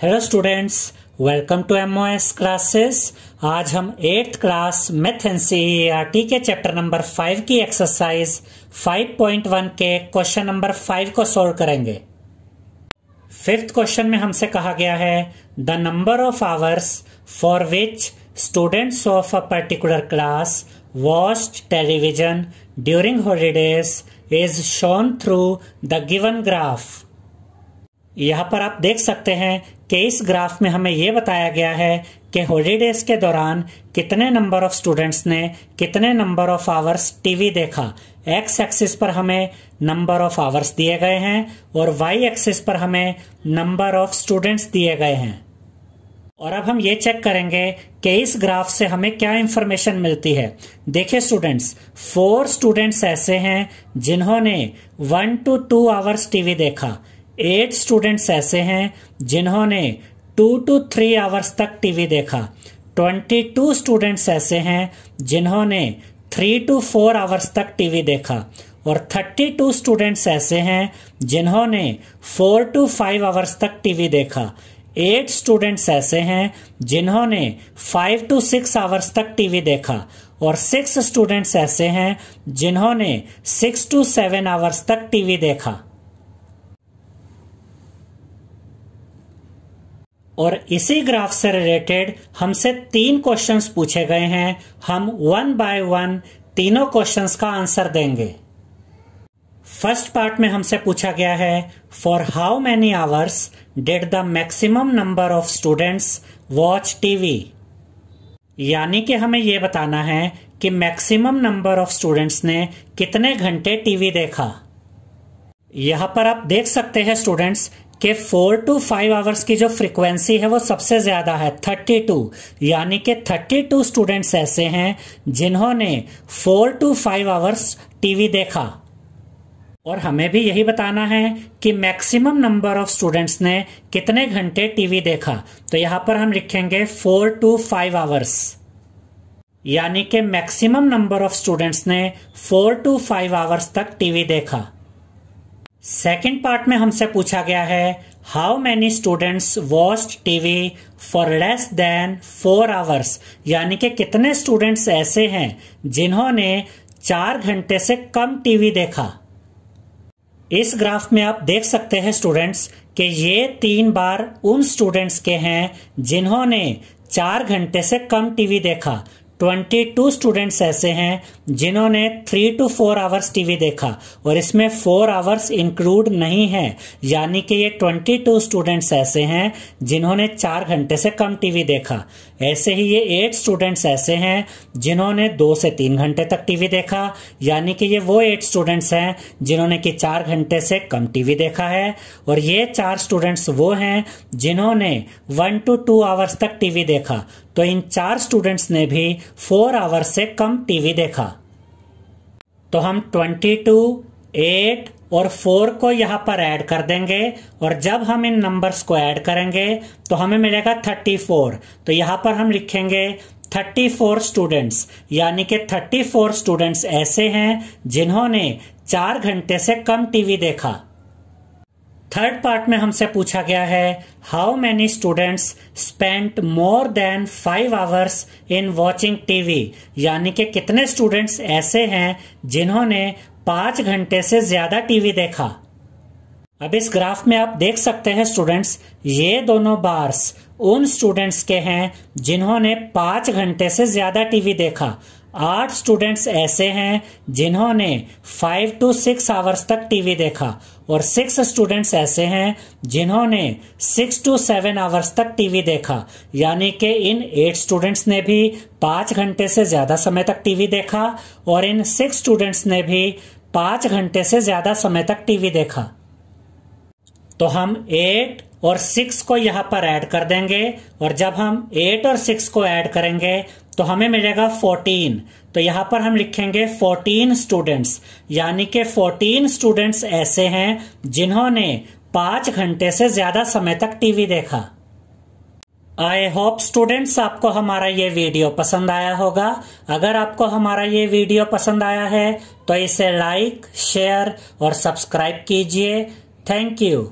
hello students welcome to M classes आज हम eighth class math N C के chapter number five की exercise 5.1 के क्वेश्चन नंबर फाइव को सोल्व करेंगे फिफ्थ क्वेश्चन में हमसे कहा गया है the number of hours for which students of a particular class watch television during holidays is shown through the given graph यहाँ पर आप देख सकते हैं कि इस ग्राफ में हमें ये बताया गया है कि हॉलीडेज के दौरान कितने नंबर ऑफ स्टूडेंट्स ने कितने नंबर ऑफ आवर्स टीवी देखा एक्स एक्सिस पर हमें नंबर ऑफ आवर्स दिए गए हैं और वाई एक्सिस पर हमें नंबर ऑफ स्टूडेंट्स दिए गए हैं और अब हम ये चेक करेंगे कि इस ग्राफ से हमें क्या इंफॉर्मेशन मिलती है देखिए स्टूडेंट्स फोर स्टूडेंट्स ऐसे हैं जिन्होंने one to two hours TV देखा एट स्टूडेंट्स ऐसे हैं जिन्होंने टू टू थ्री आवर्स तक टीवी देखा ट्वेंटी टू स्टूडेंट्स ऐसे हैं जिन्होंने थ्री टू फोर आवर्स तक टीवी देखा और थर्टी टू स्टूडेंट्स ऐसे हैं जिन्होंने फोर टू फाइव आवर्स तक टीवी देखा एट स्टूडेंट्स ऐसे हैं जिन्होंने फाइव टू सिक्स आवर्स तक टीवी देखा और सिक्स स्टूडेंट्स ऐसे हैं जिन्होंने सिक्स टू सेवन आवर्स तक टीवी देखा और इसी ग्राफ से रिलेटेड हमसे तीन क्वेश्चंस पूछे गए हैं हम वन बाय वन तीनों क्वेश्चंस का आंसर देंगे फर्स्ट पार्ट में हमसे पूछा गया है for how many hours did the maximum number of students watch TV यानी कि हमें यह बताना है कि मैक्सिमम नंबर ऑफ स्टूडेंट्स ने कितने घंटे टीवी देखा यहां पर आप देख सकते हैं स्टूडेंट्स कि फोर टू फाइव आवर्स की जो फ्रिक्वेंसी है वो सबसे ज़्यादा है थर्टी टू यानी कि थर्टी टू स्टूडेंट्स ऐसे हैं जिन्होंने four to five hours TV देखा और हमें भी यही बताना है कि मैक्सिमम नंबर ऑफ स्टूडेंट्स ने कितने घंटे टीवी देखा तो यहां पर हम लिखेंगे फोर टू फाइव आवर्स यानी कि मैक्सिमम नंबर ऑफ स्टूडेंट्स ने फोर टू फाइव आवर्स तक टीवी देखा सेकेंड पार्ट में हमसे पूछा गया है how many students watch TV for less than four hours यानी कि कितने स्टूडेंट्स ऐसे हैं जिन्होंने चार घंटे से कम टीवी देखा इस ग्राफ में आप देख सकते हैं स्टूडेंट्स कि ये तीन बार उन स्टूडेंट्स के हैं जिन्होंने चार घंटे से कम टीवी देखा ट्वेंटी टू स्टूडेंट्स ऐसे हैं जिन्होंने three to four hours TV देखा और इसमें फोर आवर्स इंक्लूड नहीं है यानी कि ये ट्वेंटी टू स्टूडेंट्स ऐसे हैं जिन्होंने चार घंटे से कम टीवी देखा ऐसे ही ये एट स्टूडेंट्स ऐसे हैं जिन्होंने दो से तीन घंटे तक टीवी देखा यानी कि ये वो एट स्टूडेंट्स हैं जिन्होंने कि चार घंटे से कम टीवी देखा है और ये चार स्टूडेंट्स वो हैं जिन्होंने वन टू टू आवर्स तक टीवी देखा तो इन चार स्टूडेंट्स ने भी फोर आवर से कम टीवी देखा तो हम ट्वेंटी टू एट और फोर को यहां पर ऐड कर देंगे और जब हम इन नंबर्स को ऐड करेंगे तो हमें मिलेगा थर्टी फोर तो यहां पर हम लिखेंगे थर्टी फोर स्टूडेंट्स यानी कि थर्टी फोर स्टूडेंट्स ऐसे हैं जिन्होंने चार घंटे से कम टीवी देखा थर्ड पार्ट में हमसे पूछा गया है how many students spent more than five hours in watching TV यानी कि कितने स्टूडेंट्स ऐसे हैं जिन्होंने पांच घंटे से ज़्यादा टीवी देखा अब इस ग्राफ में आप देख सकते हैं स्टूडेंट्स ये दोनों बार्स उन स्टूडेंट्स के हैं जिन्होंने पांच घंटे से ज़्यादा टीवी देखा आठ स्टूडेंट्स ऐसे हैं जिन्होंने फाइव टू सिक्स आवर्स तक टीवी देखा और सिक्स स्टूडेंट्स ऐसे हैं जिन्होंने सिक्स टू सेवन आवर्स तक टीवी देखा यानी कि इन एट स्टूडेंट्स ने भी पांच घंटे से ज़्यादा समय तक टीवी देखा और इन सिक्स स्टूडेंट्स ने भी पांच घंटे से ज़्यादा समय तक टीवी देखा तो हम एट और सिक्स को यहां पर ऐड कर देंगे और जब हम एट और सिक्स को ऐड करेंगे तो हमें मिलेगा फोर्टीन तो यहाँ पर हम लिखेंगे फोर्टीन स्टूडेंट्स यानी कि फोर्टीन स्टूडेंट्स ऐसे हैं जिन्होंने पांच घंटे से ज़्यादा समय तक टीवी देखा आई होप स्टूडेंट्स आपको हमारा ये वीडियो पसंद आया होगा अगर आपको हमारा ये वीडियो पसंद आया है तो इसे लाइक शेयर और सब्सक्राइब कीजिए थैंक यू